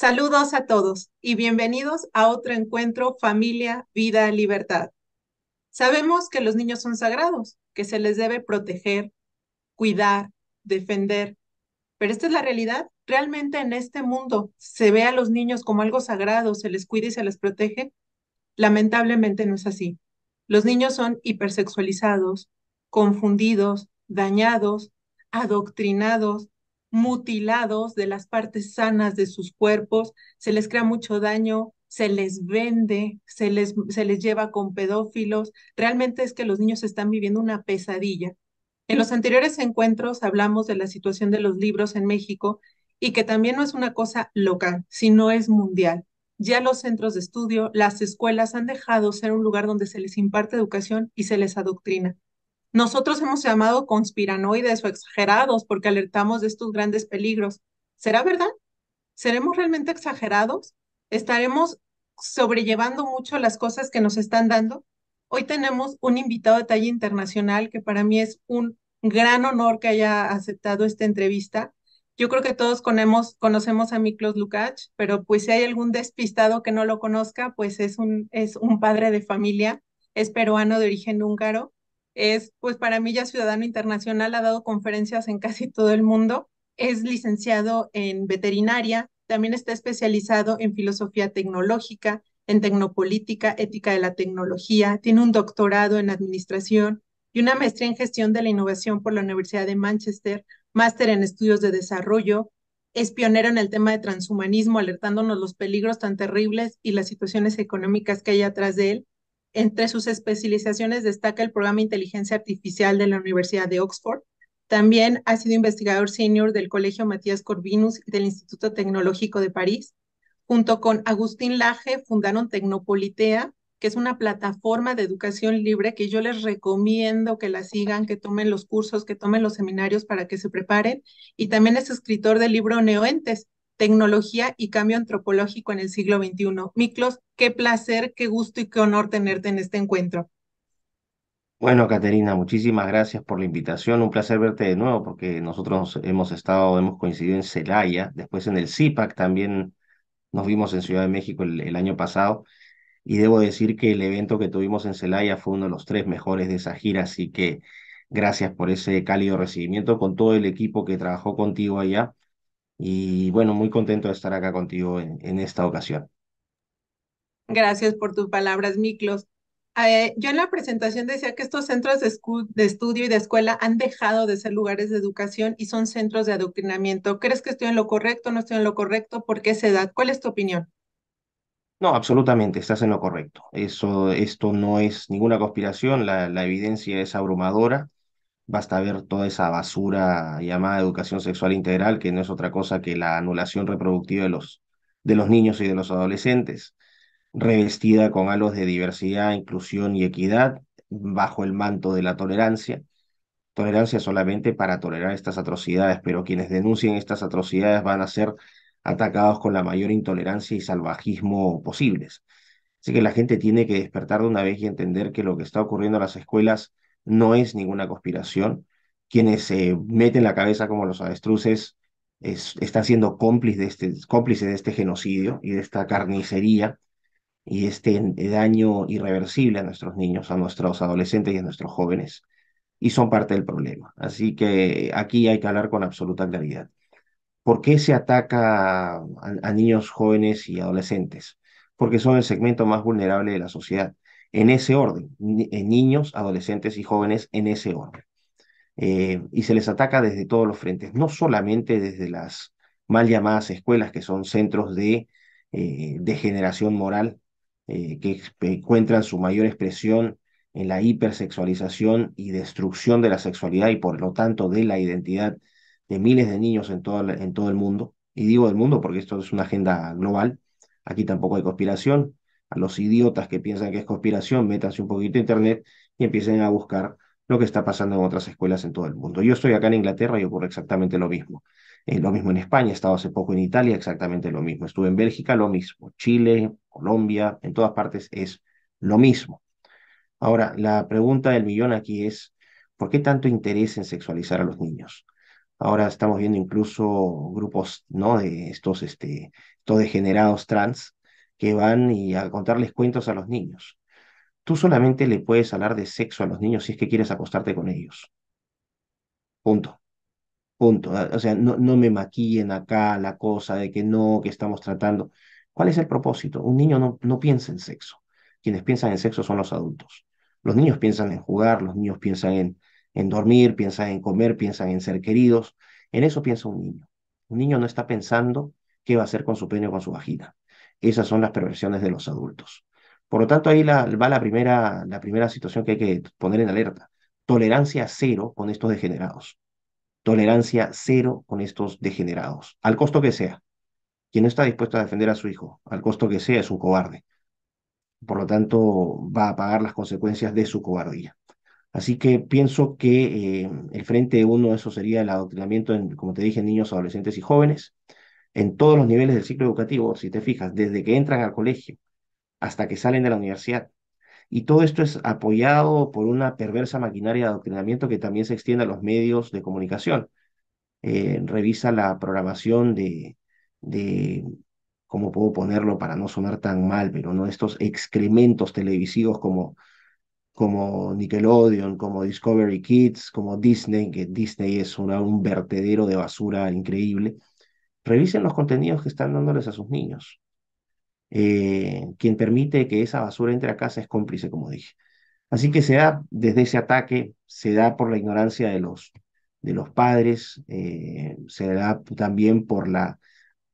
Saludos a todos y bienvenidos a otro encuentro Familia, Vida, Libertad. Sabemos que los niños son sagrados, que se les debe proteger, cuidar, defender, pero esta es la realidad. Realmente en este mundo se ve a los niños como algo sagrado, se les cuida y se les protege. Lamentablemente no es así. Los niños son hipersexualizados, confundidos, dañados, adoctrinados, mutilados de las partes sanas de sus cuerpos, se les crea mucho daño, se les vende, se les, se les lleva con pedófilos. Realmente es que los niños están viviendo una pesadilla. En los anteriores encuentros hablamos de la situación de los libros en México y que también no es una cosa local, sino es mundial. Ya los centros de estudio, las escuelas han dejado ser un lugar donde se les imparte educación y se les adoctrina. Nosotros hemos llamado conspiranoides o exagerados porque alertamos de estos grandes peligros. ¿Será verdad? ¿Seremos realmente exagerados? ¿Estaremos sobrellevando mucho las cosas que nos están dando? Hoy tenemos un invitado de talla internacional que para mí es un gran honor que haya aceptado esta entrevista. Yo creo que todos conocemos a Miklos Lukács, pero pues si hay algún despistado que no lo conozca, pues es un, es un padre de familia, es peruano de origen húngaro es, pues para mí ya ciudadano internacional, ha dado conferencias en casi todo el mundo, es licenciado en veterinaria, también está especializado en filosofía tecnológica, en tecnopolítica, ética de la tecnología, tiene un doctorado en administración y una maestría en gestión de la innovación por la Universidad de Manchester, máster en estudios de desarrollo, es pionero en el tema de transhumanismo, alertándonos los peligros tan terribles y las situaciones económicas que hay atrás de él. Entre sus especializaciones destaca el programa Inteligencia Artificial de la Universidad de Oxford. También ha sido investigador senior del Colegio Matías Corvinus del Instituto Tecnológico de París. Junto con Agustín Laje fundaron Tecnopolitea, que es una plataforma de educación libre que yo les recomiendo que la sigan, que tomen los cursos, que tomen los seminarios para que se preparen. Y también es escritor del libro Neoentes, tecnología y cambio antropológico en el siglo XXI. Miklos, qué placer, qué gusto y qué honor tenerte en este encuentro. Bueno, Caterina, muchísimas gracias por la invitación. Un placer verte de nuevo porque nosotros hemos estado, hemos coincidido en Celaya, después en el CIPAC también nos vimos en Ciudad de México el, el año pasado. Y debo decir que el evento que tuvimos en Celaya fue uno de los tres mejores de esa gira, así que gracias por ese cálido recibimiento con todo el equipo que trabajó contigo allá y bueno, muy contento de estar acá contigo en, esta ocasión. Gracias por tus palabras, Miklos. Eh, yo en la presentación decía que estos centros de, estudio y de escuela han dejado de ser lugares de educación y son centros de adoctrinamiento. ¿Crees que estoy en lo correcto? ¿No estoy en lo correcto? ¿Por qué se da? ¿Cuál es tu opinión? No, absolutamente, estás en lo correcto. Eso, esto no es ninguna conspiración, la, la evidencia es abrumadora. Basta ver toda esa basura llamada educación sexual integral, que no es otra cosa que la anulación reproductiva de los, de los niños y de los adolescentes, revestida con halos de diversidad, inclusión y equidad, bajo el manto de la tolerancia. Tolerancia solamente para tolerar estas atrocidades, pero quienes denuncien estas atrocidades van a ser atacados con la mayor intolerancia y salvajismo posibles. Así que la gente tiene que despertar de una vez y entender que lo que está ocurriendo en las escuelas no es ninguna conspiración. Quienes se eh, meten la cabeza como los avestruces están siendo cómplices de, este, de este genocidio y de esta carnicería y este daño irreversible a nuestros niños, a nuestros adolescentes y a nuestros jóvenes, y son parte del problema. Así que aquí hay que hablar con absoluta claridad. ¿Por qué se ataca a niños jóvenes y adolescentes? Porque son el segmento más vulnerable de la sociedad en ese orden, en eh, niños, adolescentes y jóvenes en ese orden. Eh, y se les ataca desde todos los frentes, no solamente desde las mal llamadas escuelas, que son centros de eh, degeneración moral, que encuentran su mayor expresión en la hipersexualización y destrucción de la sexualidad y por lo tanto de la identidad de miles de niños en todo, en todo el mundo. Y digo del mundo porque esto es una agenda global, aquí tampoco hay conspiración, a los idiotas que piensan que es conspiración, métanse un poquito a internet y empiecen a buscar lo que está pasando en otras escuelas en todo el mundo. Yo estoy acá en Inglaterra y ocurre exactamente lo mismo. Eh, lo mismo en España, he estado hace poco en Italia, exactamente lo mismo. Estuve en Bélgica, lo mismo. Chile, Colombia, en todas partes es lo mismo. Ahora, la pregunta del millón aquí es, ¿por qué tanto interés en sexualizar a los niños? Ahora estamos viendo incluso grupos, ¿no? De estos, este, estos degenerados trans que van y a contarles cuentos a los niños. Tú solamente le puedes hablar de sexo a los niños si es que quieres acostarte con ellos. Punto. Punto. Ah, o sea, no, me maquillen acá la cosa de que no, que estamos tratando. ¿Cuál es el propósito? Un niño no, piensa en sexo. Quienes piensan en sexo son los adultos. Los niños piensan en jugar, los niños piensan en, en dormir, piensan en comer, piensan en ser queridos. En eso piensa un niño. Un niño no está pensando qué va a hacer con su pene o con su vagina. Esas son las perversiones de los adultos. Por lo tanto, ahí va la primera, la primera situación que hay que poner en alerta. Tolerancia cero con estos degenerados. Tolerancia cero con estos degenerados, al costo que sea. Quien no está dispuesto a defender a su hijo, al costo que sea, es un cobarde. Por lo tanto, va a pagar las consecuencias de su cobardía. Así que pienso que eh, el frente uno de eso sería el adoctrinamiento, en, como te dije, en niños, adolescentes y jóvenes en todos los niveles del ciclo educativo, si te fijas, desde que entran al colegio hasta que salen de la universidad. Y todo esto es apoyado por una perversa maquinaria de adoctrinamiento que también se extiende a los medios de comunicación. Eh, revisa la programación de, de, ¿cómo puedo ponerlo para no sonar tan mal? Pero no estos excrementos televisivos como, como Nickelodeon, como Discovery Kids, como Disney, que Disney es una, un vertedero de basura increíble Revisen los contenidos que están dándoles a sus niños. Eh, quien permite que esa basura entre a casa es cómplice, como dije. Así que se da desde ese ataque, se da por la ignorancia de los, de los padres, eh, se da también por la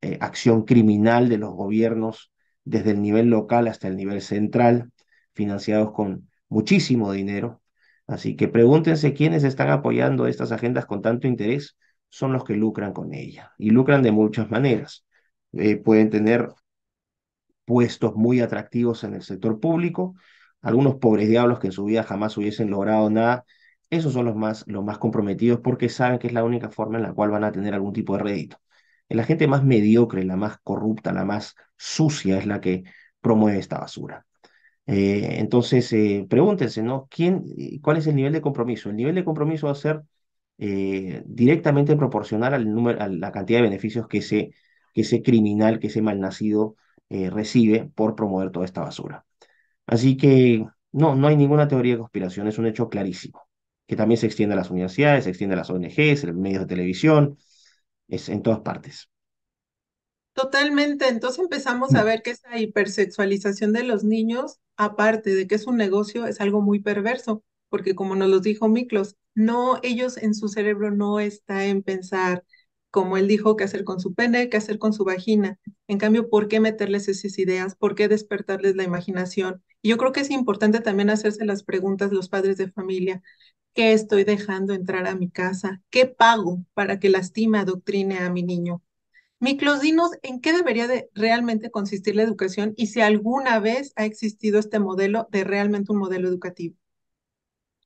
eh, acción criminal de los gobiernos desde el nivel local hasta el nivel central, financiados con muchísimo dinero. Así que pregúntense quiénes están apoyando estas agendas con tanto interés son los que lucran con ella y lucran de muchas maneras. Eh, pueden tener puestos muy atractivos en el sector público, algunos pobres diablos que en su vida jamás hubiesen logrado nada, esos son los más, los más comprometidos porque saben que es la única forma en la cual van a tener algún tipo de rédito. La gente más mediocre, la más corrupta, la más sucia es la que promueve esta basura. Eh, entonces, eh, pregúntense, ¿no? ¿Quién, ¿Cuál es el nivel de compromiso? El nivel de compromiso va a ser eh, directamente proporcional al número, a la cantidad de beneficios que ese, que ese criminal, que ese malnacido eh, recibe por promover toda esta basura. Así que no, no hay ninguna teoría de conspiración, es un hecho clarísimo, que también se extiende a las universidades, se extiende a las ONGs, a los medios de televisión, es en todas partes. Totalmente, entonces empezamos a mm. ver que esa hipersexualización de los niños, aparte de que es un negocio, es algo muy perverso porque como nos lo dijo Miklos, no, ellos en su cerebro no está en pensar, como él dijo, qué hacer con su pene, qué hacer con su vagina. En cambio, ¿por qué meterles esas ideas? ¿Por qué despertarles la imaginación? Y yo creo que es importante también hacerse las preguntas los padres de familia. ¿Qué estoy dejando entrar a mi casa? ¿Qué pago para que lastime, adoctrine a mi niño? Miklos, dinos en qué debería realmente consistir la educación y si alguna vez ha existido este modelo de realmente un modelo educativo.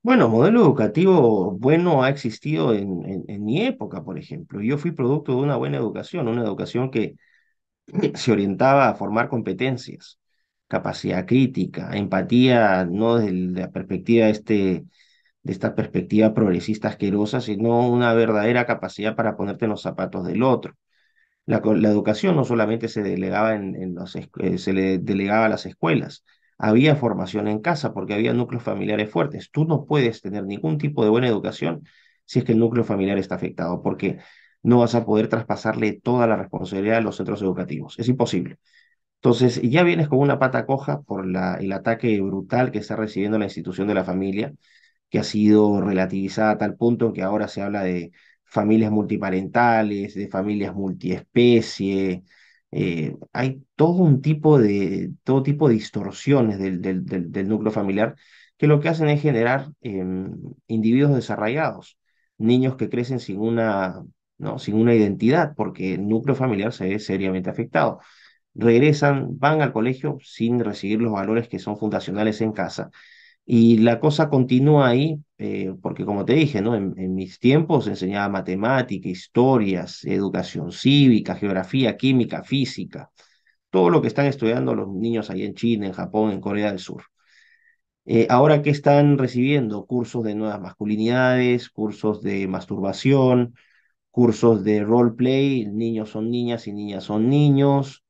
Bueno, modelo educativo bueno ha existido en, mi época, por ejemplo. Yo fui producto de una buena educación, una educación que se orientaba a formar competencias, capacidad crítica, empatía, no desde la perspectiva este, de esta perspectiva progresista asquerosa, sino una verdadera capacidad para ponerte en los zapatos del otro. La, educación no solamente se delegaba en, eh, se le delegaba a las escuelas, había formación en casa porque había núcleos familiares fuertes. Tú no puedes tener ningún tipo de buena educación si es que el núcleo familiar está afectado, porque no vas a poder traspasarle toda la responsabilidad a los centros educativos. Es imposible. Entonces, ya vienes con una pata coja por la, el ataque brutal que está recibiendo la institución de la familia, que ha sido relativizada a tal punto que ahora se habla de familias multiparentales, de familias multiespecie, eh, hay todo un tipo de, todo tipo de distorsiones del, núcleo familiar que lo que hacen es generar em, individuos desarraigados, niños que crecen sin una, ¿no? sin una identidad, porque el núcleo familiar se ve seriamente afectado. Regresan, van al colegio sin recibir los valores que son fundacionales en casa. Y la cosa continúa ahí, eh, porque como te dije, ¿no? En, mis tiempos enseñaba matemática, historias, educación cívica, geografía, química, física, todo lo que están estudiando los niños ahí en China, en Japón, en Corea del Sur. Eh, ahora que están recibiendo cursos de nuevas masculinidades, cursos de masturbación, cursos de roleplay, niños son niñas y niñas son niños,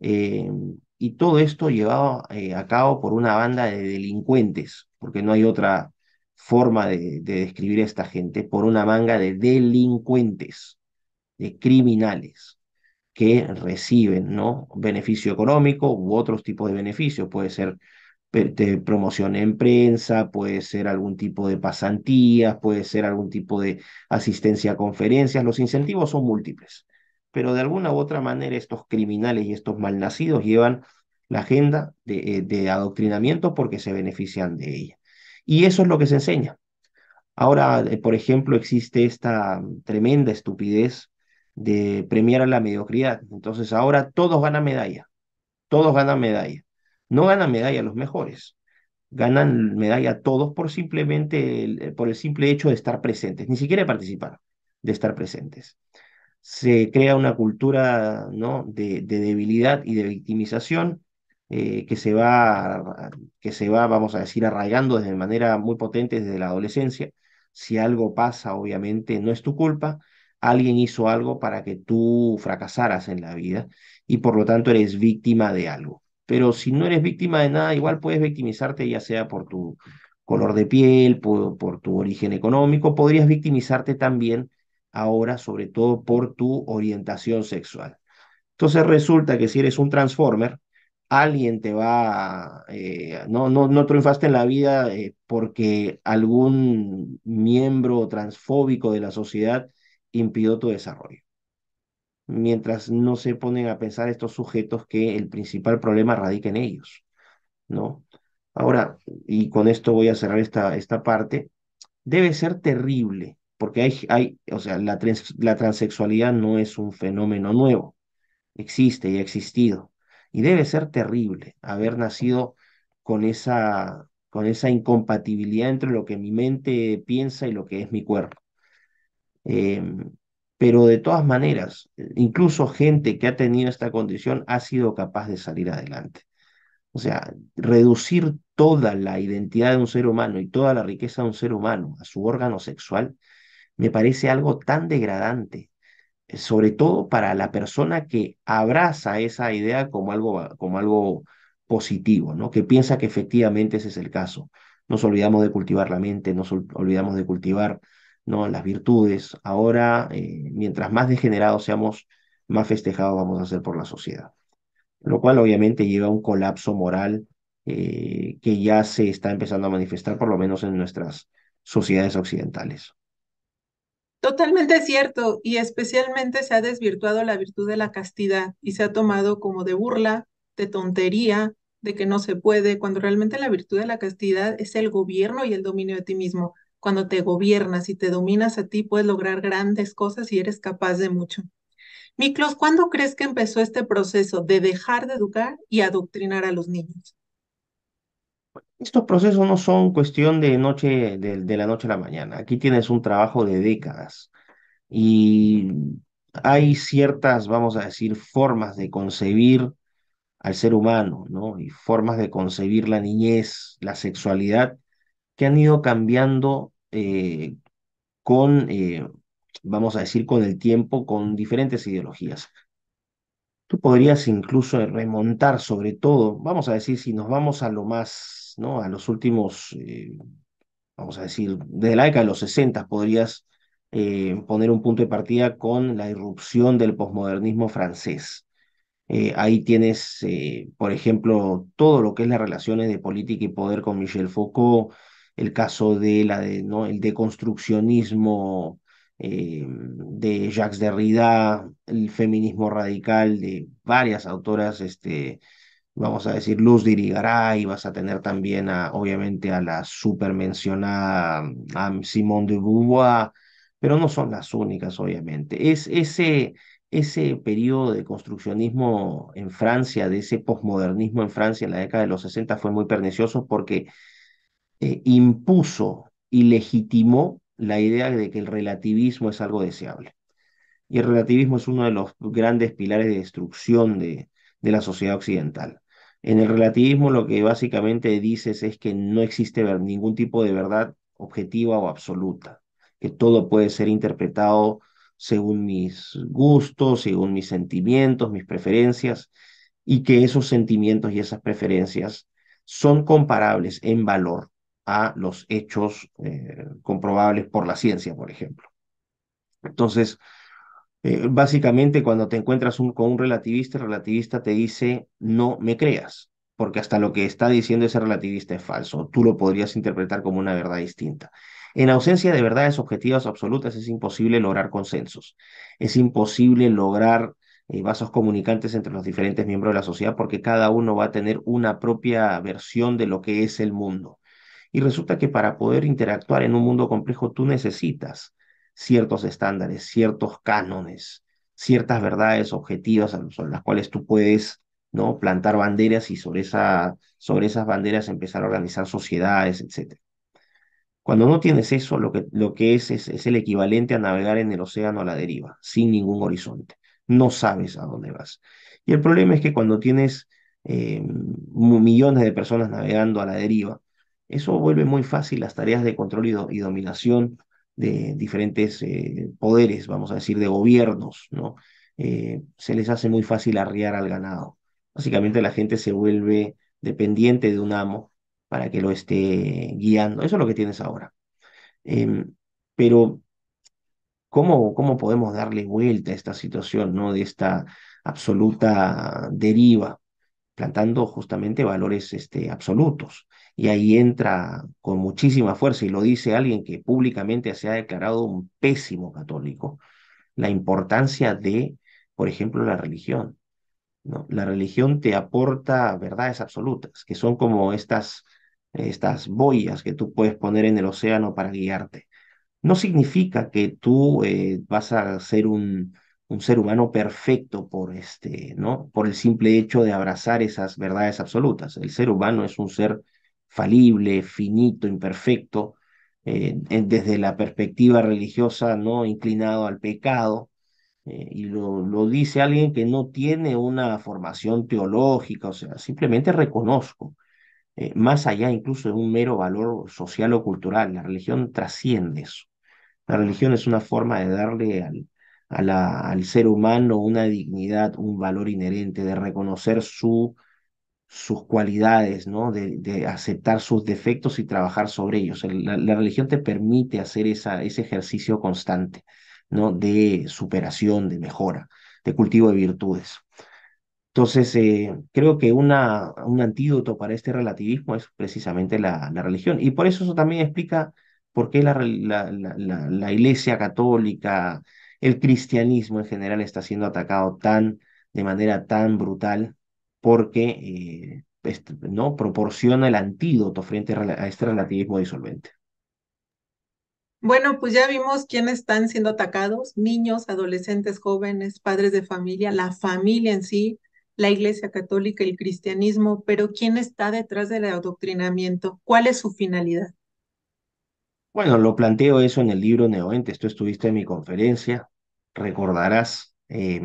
eh, y todo esto llevado a cabo por una banda de delincuentes porque no hay otra forma de, describir a esta gente, por una manga de delincuentes, de criminales que reciben ¿no? beneficio económico u otros tipos de beneficios. Puede ser promoción en prensa, puede ser algún tipo de pasantías, puede ser algún tipo de asistencia a conferencias. Los incentivos son múltiples, pero de alguna u otra manera estos criminales y estos malnacidos llevan la agenda eh, de, adoctrinamiento porque se benefician de ella. Y eso es lo que se enseña. Ahora, eh, por ejemplo, existe esta tremenda estupidez de premiar a la mediocridad. Entonces ahora todos ganan medalla, todos ganan medalla. No ganan medalla los mejores, ganan medalla todos por simplemente eh, por el simple hecho de estar presentes, ni siquiera participar, de estar presentes. Se crea una cultura ¿no? de debilidad y de victimización eh, que, se va, que se va, vamos a decir, arraigando de manera muy potente desde la adolescencia. Si algo pasa, obviamente no es tu culpa. Alguien hizo algo para que tú fracasaras en la vida y por lo tanto eres víctima de algo. Pero si no eres víctima de nada, igual puedes victimizarte ya sea por tu color de piel, por tu origen económico, podrías victimizarte también ahora sobre todo por tu orientación sexual. Entonces resulta que si eres un transformer, alguien te va, eh, no, no, triunfaste en la vida eh, porque algún miembro transfóbico de la sociedad impidió tu desarrollo. Mientras no se ponen a pensar estos sujetos que el principal problema radica en ellos, ¿no? Ahora, y con esto voy a cerrar esta, esta parte, debe ser terrible, porque hay, hay o sea, la, la transexualidad no es un fenómeno nuevo, existe y ha existido y debe ser terrible haber nacido con esa, con esa incompatibilidad entre lo que mi mente piensa y lo que es mi cuerpo. Em, pero de todas maneras, incluso gente que ha tenido esta condición ha sido capaz de salir adelante. O sea, reducir toda la identidad de un ser humano y toda la riqueza de un ser humano a su órgano sexual me parece algo tan degradante, eh, sobre todo para la persona que abraza esa idea como algo, como algo positivo, ¿no? que piensa que efectivamente ese es el caso. Nos olvidamos de cultivar la mente, nos olvidamos de cultivar ¿no? las virtudes. Ahora, eh, mientras más degenerados seamos, más festejados vamos a ser por la sociedad. Lo cual obviamente lleva a un colapso moral eh, que ya se está empezando a manifestar, por lo menos en nuestras sociedades occidentales. Totalmente cierto, y especialmente se ha desvirtuado la virtud de la castidad y se ha tomado como de burla, de tontería, de que no se puede, cuando realmente la virtud de la castidad es el gobierno y el dominio de ti mismo. Cuando te gobiernas y te dominas a ti, puedes lograr grandes cosas y eres capaz de mucho. Miklos, ¿cuándo crees que empezó este proceso de dejar de educar y adoctrinar a los niños? Estos procesos no son cuestión de noche, de, la noche a la mañana. Aquí tienes un trabajo de décadas y hay ciertas, vamos a decir, formas de concebir al ser humano, ¿no? Y formas de concebir la niñez, la sexualidad, que han ido cambiando eh, con, eh, vamos a decir, con el tiempo, con diferentes ideologías. Tú podrías incluso remontar sobre todo, vamos a decir, si nos vamos a lo más, ¿no? A los últimos, eh, vamos a decir, desde la década de los 60 podrías eh, poner un punto de partida con la irrupción del posmodernismo francés. Eh, ahí tienes, por ejemplo, todo lo que es las relaciones de política y poder con Michel Foucault, el caso de la de, ¿no? el deconstruccionismo eh, de Jacques Derrida, el feminismo radical de varias autoras, este, vamos a decir, Luz Dirigaray, vas a tener también, a, obviamente, a la super mencionada a Simone de Beauvoir, pero no son las únicas, obviamente. Es ese, ese periodo de construccionismo en Francia, de ese posmodernismo en Francia en la década de los 60 fue muy pernicioso porque eh, impuso y legitimó la idea de que el relativismo es algo deseable. Y el relativismo es uno de los grandes pilares de destrucción de, de la sociedad occidental. En el relativismo lo que básicamente dices es que no existe ningún tipo de verdad objetiva o absoluta, que todo puede ser interpretado según mis gustos, según mis sentimientos, mis preferencias, y que esos sentimientos y esas preferencias son comparables en valor a los hechos eh, comprobables por la ciencia, por ejemplo. Entonces, eh, básicamente cuando te encuentras con un relativista, el relativista te dice, no me creas, porque hasta lo que está diciendo ese relativista es falso, tú lo podrías interpretar como una verdad distinta. En ausencia de verdades objetivas absolutas es imposible lograr consensos, es imposible lograr eh, vasos comunicantes entre los diferentes miembros de la sociedad porque cada uno va a tener una propia versión de lo que es el mundo. Y resulta que para poder interactuar en un mundo complejo tú necesitas ciertos estándares, ciertos cánones, ciertas verdades objetivas sobre las cuales tú puedes ¿no? plantar banderas y sobre, esa, sobre esas banderas empezar a organizar sociedades, etc. Cuando no tienes eso, lo que, lo que es, es, el equivalente a navegar en el océano a la deriva, sin ningún horizonte. No sabes a dónde vas. Y el problema es que cuando tienes eh, millones de personas navegando a la deriva, eso vuelve muy fácil las tareas de control y, dominación de diferentes eh, poderes, vamos a decir, de gobiernos, ¿no? Eh, se les hace muy fácil arriar al ganado. Básicamente la gente se vuelve dependiente de un amo para que lo esté guiando. Eso es lo que tienes ahora. Em, pero, ¿cómo, ¿cómo podemos darle vuelta a esta situación, ¿no? De esta absoluta deriva, plantando justamente valores este, absolutos. Y ahí entra con muchísima fuerza, y lo dice alguien que públicamente se ha declarado un pésimo católico, la importancia de, por ejemplo, la religión. La religión te aporta verdades absolutas, que son como estas, estas boyas que tú puedes poner en el océano para guiarte. No significa que tú eh, vas a ser un, un ser humano perfecto por este, ¿no? Por el simple hecho de abrazar esas verdades absolutas. El ser humano es un ser falible, finito, imperfecto, desde la perspectiva religiosa, ¿no? inclinado al pecado. Eh, y lo, dice alguien que no tiene una formación teológica, o sea, simplemente reconozco, eh, más allá incluso de un mero valor social o cultural, la religión trasciende eso. La religión es una forma de darle al, al ser humano una dignidad, un valor inherente, de reconocer su sus cualidades, ¿no? De, de, aceptar sus defectos y trabajar sobre ellos. La, religión te permite hacer esa, ese ejercicio constante, ¿no? De superación, de mejora, de cultivo de virtudes. Entonces, eh, creo que una, un antídoto para este relativismo es precisamente la, religión. Y por eso eso también explica por qué la, la, la, Iglesia católica, el cristianismo en general está siendo atacado tan, de manera tan brutal porque eh, este, ¿no? proporciona el antídoto frente a este relativismo disolvente. Bueno, pues ya vimos quiénes están siendo atacados, niños, adolescentes, jóvenes, padres de familia, la familia en sí, la Iglesia Católica, el cristianismo, pero ¿quién está detrás del adoctrinamiento? ¿Cuál es su finalidad? Bueno, lo planteo eso en el libro Neoente, tú estuviste en mi conferencia, recordarás, eh,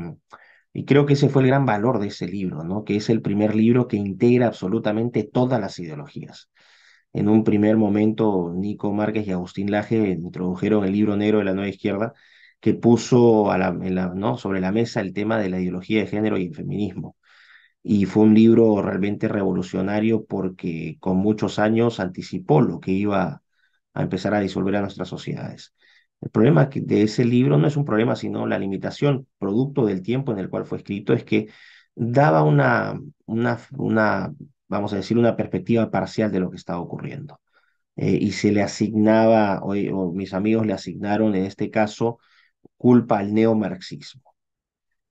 y creo que ese fue el gran valor de ese libro, ¿no? que es el primer libro que integra absolutamente todas las ideologías. En un primer momento, Nico Márquez y Agustín Laje introdujeron el libro negro de la nueva izquierda, que puso sobre la mesa el tema de la ideología de género y el feminismo. Y fue un libro realmente revolucionario porque con muchos años anticipó lo que iba a empezar a disolver a nuestras sociedades. El problema de ese libro no es un problema, sino la limitación, producto del tiempo en el cual fue escrito, es que daba una, una, una vamos a decir, una perspectiva parcial de lo que estaba ocurriendo. Eh, y se le asignaba, o, o, mis amigos le asignaron en este caso, culpa al neomarxismo.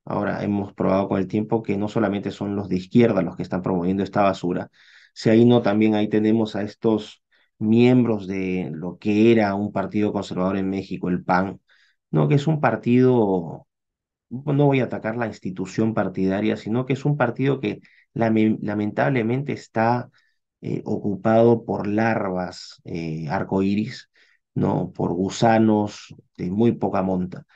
Ahora hemos probado con el tiempo que no solamente son los de izquierda los que están promoviendo esta basura, si ahí no, también ahí tenemos a estos miembros de lo que era un partido conservador en México, el PAN, no, que es un partido, no voy a atacar la institución partidaria, sino que es un partido que lamentablemente está eh, ocupado por larvas eh, arcoíris, ¿no? por gusanos de muy poca monta,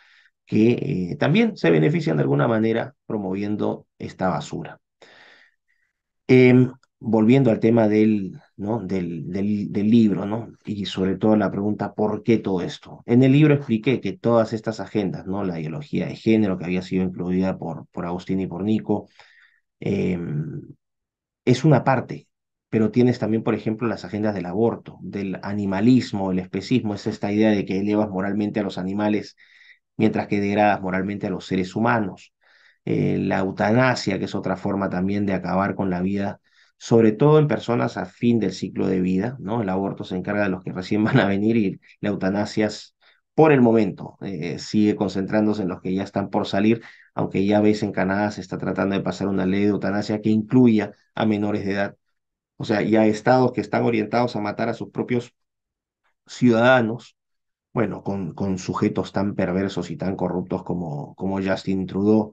que eh, también se benefician de alguna manera promoviendo esta basura. Em, volviendo al tema del, ¿no? Del, libro, ¿no? y sobre todo la pregunta, ¿por qué todo esto? En el libro expliqué que todas estas agendas, ¿no? la ideología de género que había sido incluida por, por Agustín y por Nico, em, es una parte, pero tienes también, por ejemplo, las agendas del aborto, del animalismo, el especismo, es esta idea de que elevas moralmente a los animales mientras que degradas moralmente a los seres humanos. Eh, la eutanasia, que es otra forma también de acabar con la vida sobre todo en personas a fin del ciclo de vida, ¿no? El aborto se encarga de los que recién van a venir y la eutanasia por el momento eh, sigue concentrándose en los que ya están por salir, aunque ya ves en Canadá se está tratando de pasar una ley de eutanasia que incluya a menores de edad, o sea, y a estados que están orientados a matar a sus propios ciudadanos, bueno, con, con sujetos tan perversos y tan corruptos como, como Justin Trudeau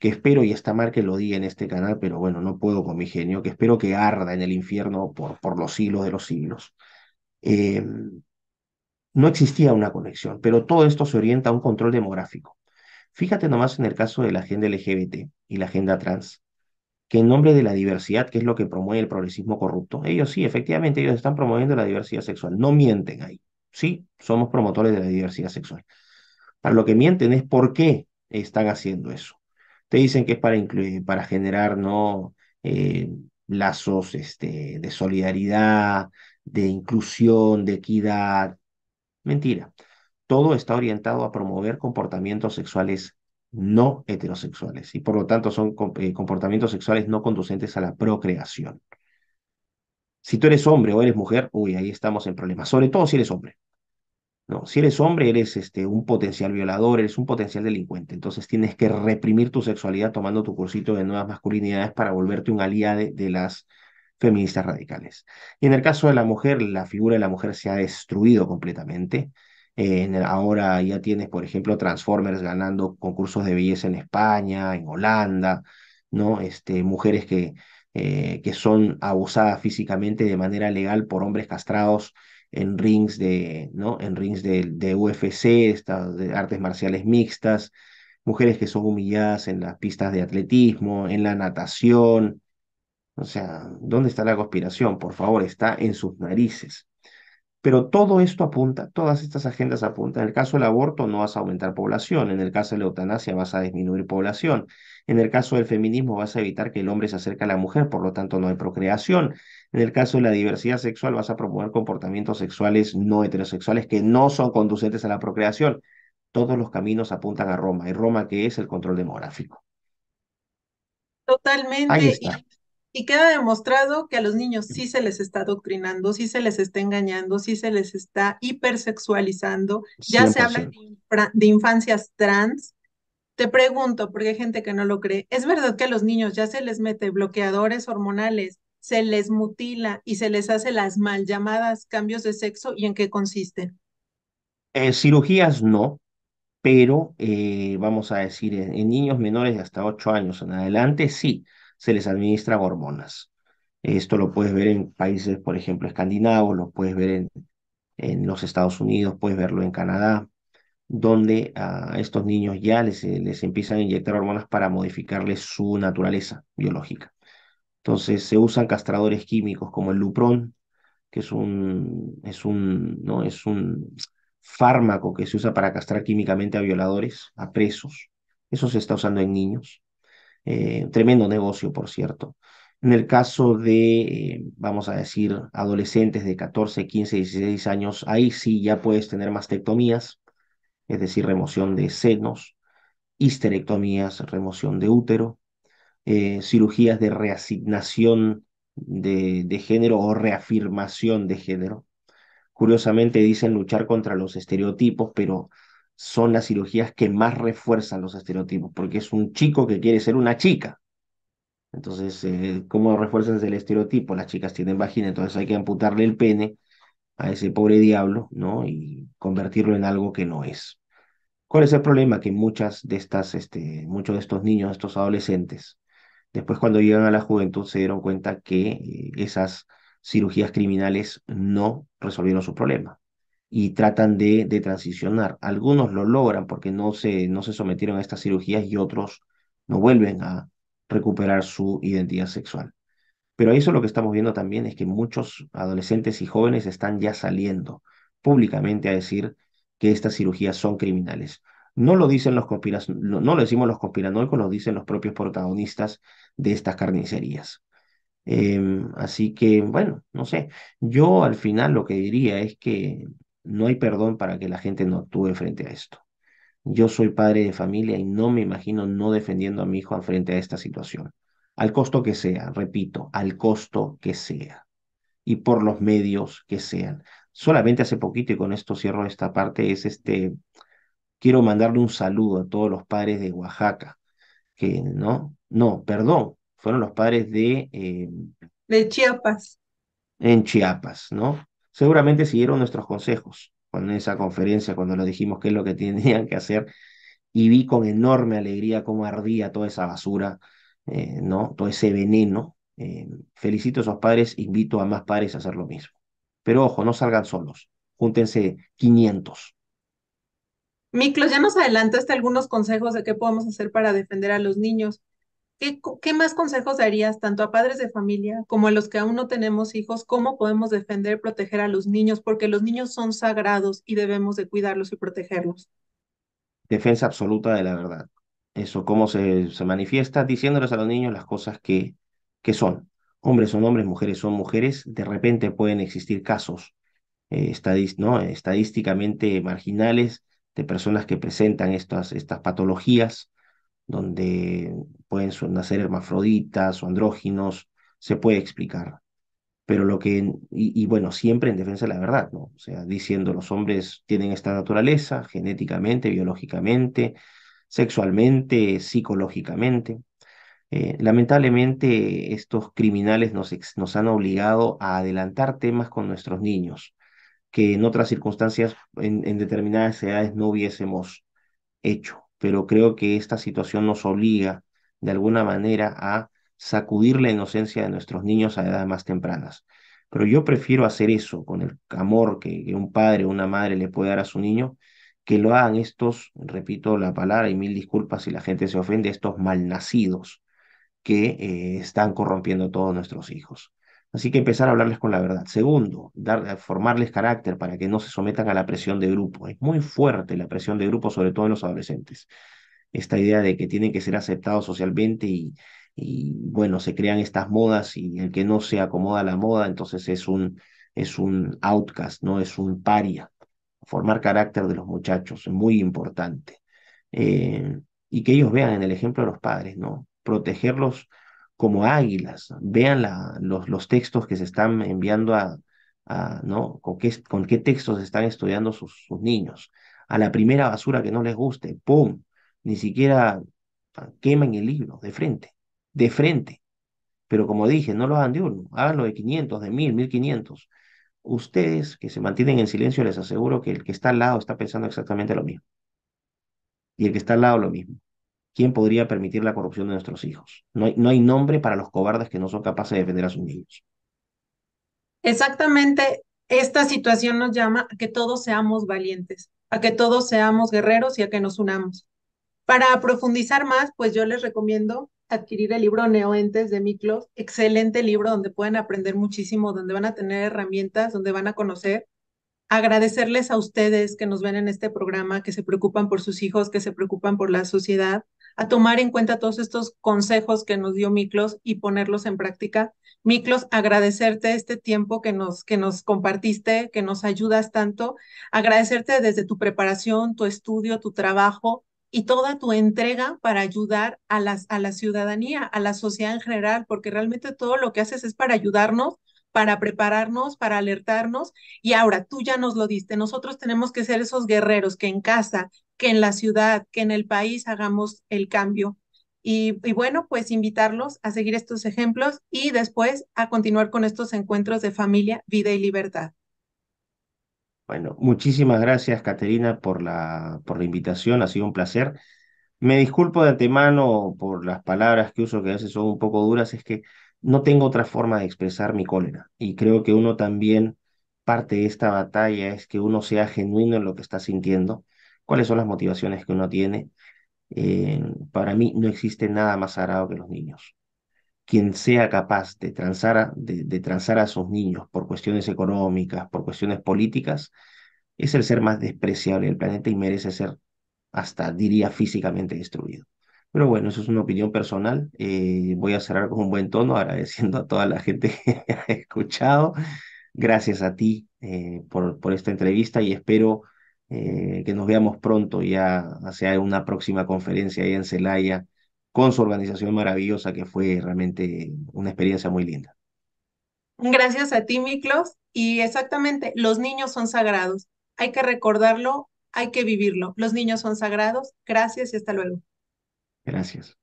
que espero, y está mal que lo diga en este canal, pero bueno, no puedo con mi genio, que espero que arda en el infierno por, por los siglos de los siglos. Eh, no existía una conexión, pero todo esto se orienta a un control demográfico. Fíjate nomás en el caso de la agenda LGBT y la agenda trans, que en nombre de la diversidad, que es lo que promueve el progresismo corrupto, ellos sí, efectivamente, ellos están promoviendo la diversidad sexual, no mienten ahí. Sí, somos promotores de la diversidad sexual. Para lo que mienten es por qué están haciendo eso te dicen que es para, para generar ¿no? Eh, lazos este, de solidaridad, de inclusión, de equidad. Mentira. Todo está orientado a promover comportamientos sexuales no heterosexuales y por lo tanto son eh, comportamientos sexuales no conducentes a la procreación. Si tú eres hombre o eres mujer, uy, ahí estamos en problemas, sobre todo si eres hombre si eres hombre, eres este, un potencial violador, eres un potencial delincuente. Entonces tienes que reprimir tu sexualidad tomando tu cursito de nuevas masculinidades para volverte un aliado de, las feministas radicales. Y en el caso de la mujer, la figura de la mujer se ha destruido completamente. ahora ya tienes, por ejemplo, Transformers ganando concursos de belleza en España, en Holanda, ¿no? Este, mujeres que, eh, que son abusadas físicamente de manera legal por hombres castrados en rings de, ¿no? en rings de UFC, estas de artes marciales mixtas, mujeres que son humilladas en las pistas de atletismo, en la natación. O sea, ¿dónde está la conspiración? Por favor, está en sus narices. Pero todo esto apunta, todas estas agendas apuntan. En el caso del aborto no vas a aumentar población, en el caso de la eutanasia vas a disminuir población, en el caso del feminismo vas a evitar que el hombre se acerque a la mujer, por lo tanto no hay procreación, en el caso de la diversidad sexual, vas a promover comportamientos sexuales no heterosexuales que no son conducentes a la procreación. Todos los caminos apuntan a Roma. ¿Y Roma que es? El control demográfico. Totalmente. Y, queda demostrado que a los niños mm. sí se les está adoctrinando, sí se les está engañando, sí se les está hipersexualizando. Ya se habla de, de infancias trans, te pregunto, porque hay gente que no lo cree, ¿es verdad que a los niños ya se les mete bloqueadores hormonales se les mutila y se les hace las mal llamadas cambios de sexo y en qué consiste? En cirugías no, pero eh, vamos a decir, en, niños menores de hasta 8 años en adelante sí se les administra hormonas. Esto lo puedes ver en países, por ejemplo, escandinavos, lo puedes ver en, en los Estados Unidos, puedes verlo en Canadá, donde a estos niños ya les empiezan a inyectar hormonas para modificarles su naturaleza biológica. Entonces se usan castradores químicos como el Lupron, que es un, es un, ¿no? es un fármaco que se usa para castrar químicamente a violadores, a presos. Eso se está usando en niños. Eh, tremendo negocio, por cierto. En el caso de, eh, vamos a decir, adolescentes de 14, 15, 16 años, ahí sí ya puedes tener mastectomías, es decir, remoción de senos, histerectomías, remoción de útero, eh, cirugías de reasignación de, género o reafirmación de género. Curiosamente dicen luchar contra los estereotipos, pero son las cirugías que más refuerzan los estereotipos, porque es un chico que quiere ser una chica. Entonces, eh, ¿cómo refuerzan el estereotipo? Las chicas tienen vagina, entonces hay que amputarle el pene a ese pobre diablo, ¿no? Y convertirlo en algo que no es. ¿Cuál es el problema? Que muchas de estas, este, muchos de estos niños, estos adolescentes, Después cuando llegan a la juventud se dieron cuenta que eh, esas cirugías criminales no resolvieron su problema y tratan de, transicionar. Algunos lo logran porque no se, no se sometieron a estas cirugías y otros no vuelven a recuperar su identidad sexual. Pero eso lo que estamos viendo también es que muchos adolescentes y jóvenes están ya saliendo públicamente a decir que estas cirugías son criminales. No lo dicen los no, lo decimos los conspiranoicos, lo dicen los propios protagonistas de estas carnicerías. Em, así que, bueno, no sé. Yo al final lo que diría es que no hay perdón para que la gente no actúe frente a esto. Yo soy padre de familia y no me imagino no defendiendo a mi hijo frente a esta situación. Al costo que sea, repito, al costo que sea. Y por los medios que sean. Solamente hace poquito, y con esto cierro esta parte, es este quiero mandarle un saludo a todos los padres de Oaxaca, que no, no, perdón, fueron los padres de... Eh, de Chiapas. En Chiapas, ¿no? Seguramente siguieron nuestros consejos cuando en esa conferencia, cuando les dijimos qué es lo que tenían que hacer, y vi con enorme alegría cómo ardía toda esa basura, eh, ¿no? Todo ese veneno. Eh, felicito a esos padres, invito a más padres a hacer lo mismo. Pero ojo, no salgan solos, júntense 500, Miklos, ya nos adelantaste algunos consejos de qué podemos hacer para defender a los niños. ¿Qué, más consejos darías tanto a padres de familia como a los que aún no tenemos hijos? ¿Cómo podemos defender, proteger a los niños? Porque los niños son sagrados y debemos de cuidarlos y protegerlos. Defensa absoluta de la verdad. Eso, cómo se, se manifiesta, diciéndoles a los niños las cosas que, que son. Hombres son hombres, mujeres son mujeres. De repente pueden existir casos eh, estadísticamente marginales de personas que presentan estas, estas patologías, donde pueden nacer hermafroditas o andróginos, se puede explicar. Pero lo que, y, bueno, siempre en defensa de la verdad, ¿no? O sea, diciendo los hombres tienen esta naturaleza, genéticamente, biológicamente, sexualmente, psicológicamente. Eh, lamentablemente, estos criminales nos, nos han obligado a adelantar temas con nuestros niños que en otras circunstancias, en, determinadas edades, no hubiésemos hecho. Pero creo que esta situación nos obliga, de alguna manera, a sacudir la inocencia de nuestros niños a edades más tempranas. Pero yo prefiero hacer eso con el amor que, un padre o una madre le puede dar a su niño, que lo hagan estos, repito la palabra y mil disculpas si la gente se ofende, estos malnacidos que eh, están corrompiendo todos nuestros hijos. Así que empezar a hablarles con la verdad. Segundo, dar, eh, formarles carácter para que no se sometan a la presión de grupo. Es muy fuerte la presión de grupo, sobre todo en los adolescentes. Esta idea de que tienen que ser aceptados socialmente y, bueno, se crean estas modas y el que no se acomoda a la moda, entonces es un, es un outcast, ¿no? Es un paria. Formar carácter de los muchachos, es muy importante. Eh, y que ellos vean en el ejemplo de los padres, ¿no? Protegerlos como águilas. Vean la, los, textos que se están enviando a, ¿no? Con qué, textos están estudiando sus, niños. A la primera basura que no les guste, ¡pum! Ni siquiera ah, queman el libro de frente, de frente. Pero como dije, no lo hagan de uno, háganlo de 500, de 1000, 1500. Ustedes que se mantienen en silencio, les aseguro que el que está al lado está pensando exactamente lo mismo. Y el que está al lado lo mismo. ¿Quién podría permitir la corrupción de nuestros hijos? No hay, no hay nombre para los cobardes que no son capaces de defender a sus hijos. Exactamente, esta situación nos llama a que todos seamos valientes, a que todos seamos guerreros y a que nos unamos. Para profundizar más, pues yo les recomiendo adquirir el libro Neoentes de Miklos, excelente libro donde pueden aprender muchísimo, donde van a tener herramientas, donde van a conocer. Agradecerles a ustedes que nos ven en este programa, que se preocupan por sus hijos, que se preocupan por la sociedad a tomar en cuenta todos estos consejos que nos dio Miklos y ponerlos en práctica. Miklos, agradecerte este tiempo que nos, que nos compartiste, que nos ayudas tanto, agradecerte desde tu preparación, tu estudio, tu trabajo y toda tu entrega para ayudar a, las, a la ciudadanía, a la sociedad en general, porque realmente todo lo que haces es para ayudarnos para prepararnos, para alertarnos. Y ahora tú ya nos lo diste. Nosotros tenemos que ser esos guerreros que en casa, que en la ciudad, que en el país hagamos el cambio. Y, bueno, pues invitarlos a seguir estos ejemplos y después a continuar con estos encuentros de familia, vida y libertad. Bueno, muchísimas gracias, Caterina, por la, por la invitación. Ha sido un placer. Me disculpo de antemano por las palabras que uso, que a veces son un poco duras. Es que no tengo otra forma de expresar mi cólera. Y creo que uno también parte de esta batalla es que uno sea genuino en lo que está sintiendo, cuáles son las motivaciones que uno tiene. Eh, para mí no existe nada más sagrado que los niños. Quien sea capaz de transar, de transar a sus niños por cuestiones económicas, por cuestiones políticas, es el ser más despreciable del planeta y merece ser hasta, diría, físicamente destruido. Pero bueno, eso es una opinión personal. Eh, voy a cerrar con un buen tono, agradeciendo a toda la gente que ha escuchado. Gracias a ti eh, por, por esta entrevista y espero eh, que nos veamos pronto ya hacia una próxima conferencia ahí en Celaya con su organización maravillosa que fue realmente una experiencia muy linda. Gracias a ti, Miklos. Y exactamente, los niños son sagrados. Hay que recordarlo, hay que vivirlo. Los niños son sagrados. Gracias y hasta luego. Gracias.